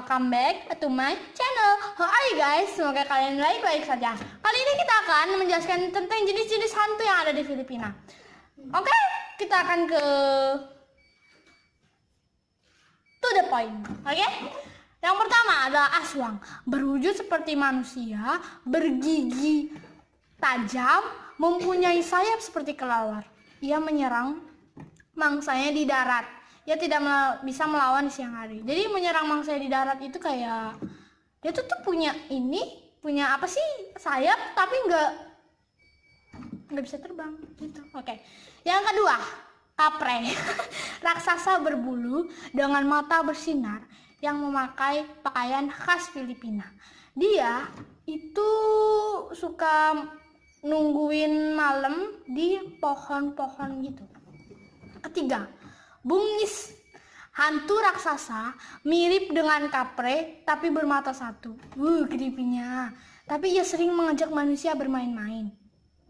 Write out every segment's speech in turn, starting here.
welcome back to my channel How guys? Semoga kalian baik-baik saja Kali ini kita akan menjelaskan tentang jenis-jenis hantu yang ada di Filipina Oke, okay? kita akan ke To the point, oke? Okay? Yang pertama adalah aswang Berwujud seperti manusia, bergigi tajam, mempunyai sayap seperti kelawar Ia menyerang mangsanya di darat ia tidak mel bisa melawan di siang hari. Jadi menyerang mangsa di darat itu kayak dia tuh tuh punya ini, punya apa sih sayap tapi nggak nggak bisa terbang gitu. Oke. Okay. Yang kedua, kapre. Raksasa berbulu dengan mata bersinar yang memakai pakaian khas Filipina. Dia itu suka nungguin malam di pohon-pohon gitu. Ketiga, bungis. Hantu raksasa mirip dengan kapre tapi bermata satu. Wuh, creepy-nya. Tapi ia sering mengajak manusia bermain-main.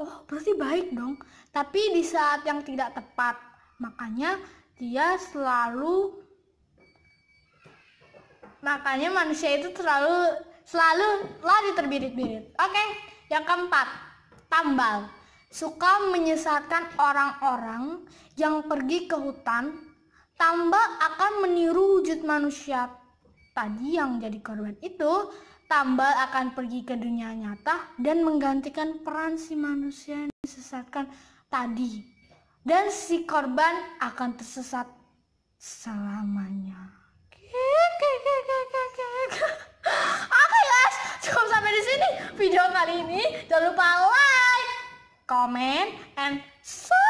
Oh, berarti baik dong. Tapi di saat yang tidak tepat. Makanya dia selalu makanya manusia itu terlalu selalu lari terbirit-birit. Oke, okay. yang keempat, tambal suka menyesatkan orang-orang yang pergi ke hutan, tambah akan meniru wujud manusia tadi yang jadi korban itu, tambah akan pergi ke dunia nyata dan menggantikan peran si manusia yang disesatkan tadi. Dan si korban akan tersesat selamanya. Oke guys, cukup sampai di sini video kali ini. Jangan lupa like comment and subscribe.